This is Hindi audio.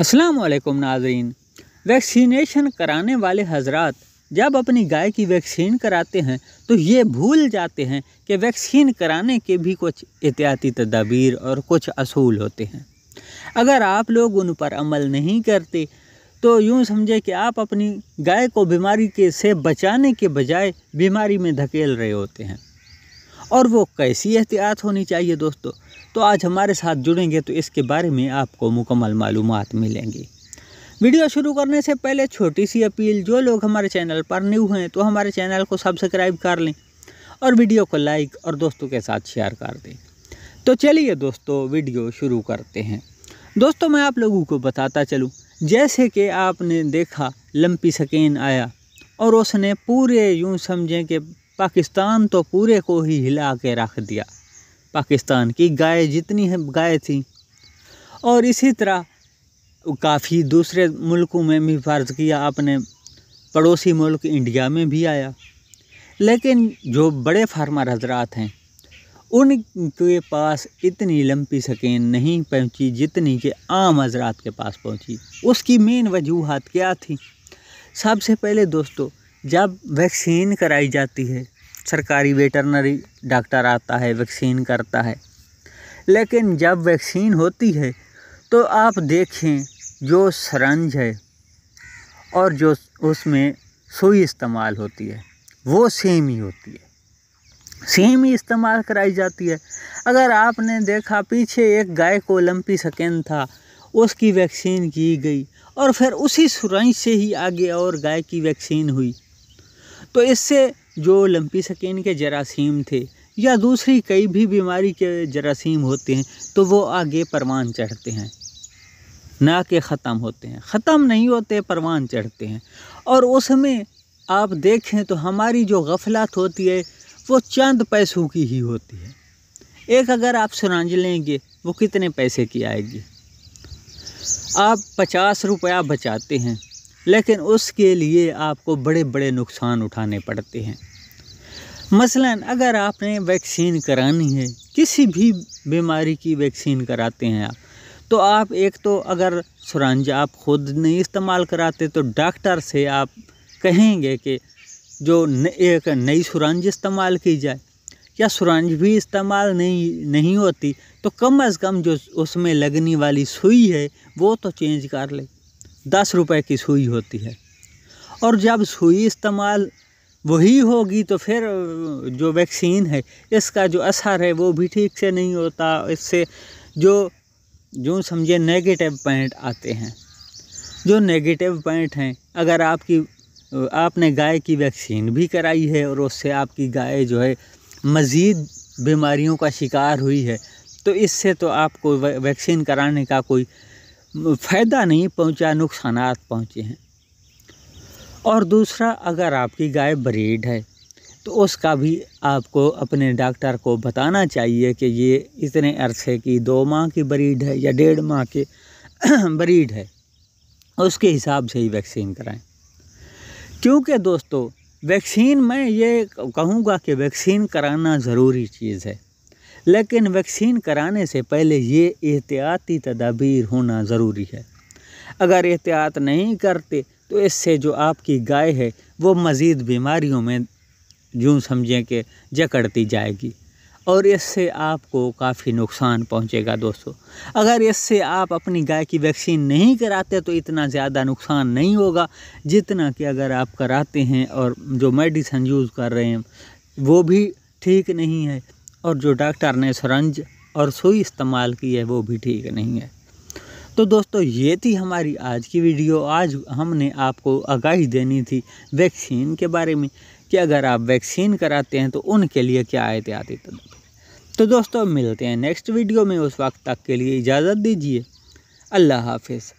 वालेकुम नाजरीन वैक्सीनेशन कराने वाले हजरात जब अपनी गाय की वैक्सीन कराते हैं तो ये भूल जाते हैं कि वैक्सीन कराने के भी कुछ एहतियाती तदाबीर और कुछ असूल होते हैं अगर आप लोग उन पर अमल नहीं करते तो यूँ समझे कि आप अपनी गाय को बीमारी के से बचाने के बजाय बीमारी में धकेल रहे होते हैं और वो कैसी एहतियात होनी चाहिए दोस्तों तो आज हमारे साथ जुड़ेंगे तो इसके बारे में आपको मुकम्मल मालूम मिलेंगी वीडियो शुरू करने से पहले छोटी सी अपील जो लोग हमारे चैनल पर न्यू हैं तो हमारे चैनल को सब्सक्राइब कर लें और वीडियो को लाइक और दोस्तों के साथ शेयर कर दें तो चलिए दोस्तों वीडियो शुरू करते हैं दोस्तों मैं आप लोगों को बताता चलूँ जैसे कि आपने देखा लंपी सकेन आया और उसने पूरे यूँ समझें कि पाकिस्तान तो पूरे को ही हिला के रख दिया पाकिस्तान की गाय जितनी है गाय थी और इसी तरह काफ़ी दूसरे मुल्कों में भी फ़र्ज़ किया अपने पड़ोसी मुल्क इंडिया में भी आया लेकिन जो बड़े फार्मर हजरात हैं उनके पास इतनी लंबी सकीन नहीं पहुंची जितनी के आम हजरात के पास पहुंची उसकी मेन वजूहत क्या थी सबसे पहले दोस्तों जब वैक्सीन कराई जाती है सरकारी वेटरनरी डॉक्टर आता है वैक्सीन करता है लेकिन जब वैक्सीन होती है तो आप देखें जो सरंज है और जो उसमें सुई इस्तेमाल होती है वो सेम ही होती है सेम ही इस्तेमाल कराई जाती है अगर आपने देखा पीछे एक गाय को लंपी सेकेंड था उसकी वैक्सीन की गई और फिर उसी सुरंज से ही आगे और गाय की वैक्सीन हुई तो इससे जो लम्पी स्किन के जरासीम थे या दूसरी कई भी बीमारी के जरासीम होते हैं तो वो आगे परवान चढ़ते हैं ना के ख़त्म होते हैं ख़त्म नहीं होते परवान चढ़ते हैं और उसमें आप देखें तो हमारी जो गफलत होती है वो चंद पैसों की ही होती है एक अगर आप सुरंज लेंगे वो कितने पैसे की आएगी आप पचास रुपया बचाते हैं लेकिन उसके लिए आपको बड़े बड़े नुकसान उठाने पड़ते हैं मसलन अगर आपने वैक्सीन करानी है किसी भी बीमारी की वैक्सीन कराते हैं आप तो आप एक तो अगर सुरंज आप खुद नहीं इस्तेमाल कराते तो डॉक्टर से आप कहेंगे कि जो न, एक नई सुरंज इस्तेमाल की जाए या सुरंज भी इस्तेमाल नहीं नहीं होती तो कम अज़ कम जो उसमें लगने वाली सुई है वो तो चेंज कर ले दस रुपए की सुई होती है और जब सुई इस्तेमाल वही होगी तो फिर जो वैक्सीन है इसका जो असर है वो भी ठीक से नहीं होता इससे जो जो समझे नेगेटिव पॉइंट आते हैं जो नेगेटिव पॉइंट हैं अगर आपकी आपने गाय की वैक्सीन भी कराई है और उससे आपकी गाय जो है मज़ीद बीमारियों का शिकार हुई है तो इससे तो आपको वैक्सीन कराने का कोई फ़ायदा नहीं पहुंचा नुकसान पहुंचे हैं और दूसरा अगर आपकी गाय ब्रीड है तो उसका भी आपको अपने डॉक्टर को बताना चाहिए कि ये इतने अरसे की दो माह की ब्रीड है या डेढ़ माह की ब्रीड है उसके हिसाब से ही वैक्सीन कराएं क्योंकि दोस्तों वैक्सीन मैं ये कहूँगा कि वैक्सीन कराना ज़रूरी चीज़ है लेकिन वैक्सीन कराने से पहले ये एहतियाती तदाबीर होना ज़रूरी है अगर एहतियात नहीं करते तो इससे जो आपकी गाय है वो मज़ीद बीमारियों में यूँ समझें कि जकड़ती जाएगी और इससे आपको काफ़ी नुकसान पहुंचेगा दोस्तों अगर इससे आप अपनी गाय की वैक्सीन नहीं कराते तो इतना ज़्यादा नुकसान नहीं होगा जितना कि अगर आप कराते हैं और जो मेडिसन यूज़ कर रहे हैं वो भी ठीक नहीं है और जो डॉक्टर ने सरंज और सुई इस्तेमाल की है वो भी ठीक नहीं है तो दोस्तों ये थी हमारी आज की वीडियो आज हमने आपको आगाही देनी थी वैक्सीन के बारे में कि अगर आप वैक्सीन कराते हैं तो उनके लिए क्या एहतियाती तो दोस्तों मिलते हैं नेक्स्ट वीडियो में उस वक्त तक के लिए इजाज़त दीजिए अल्लाह हाफिज़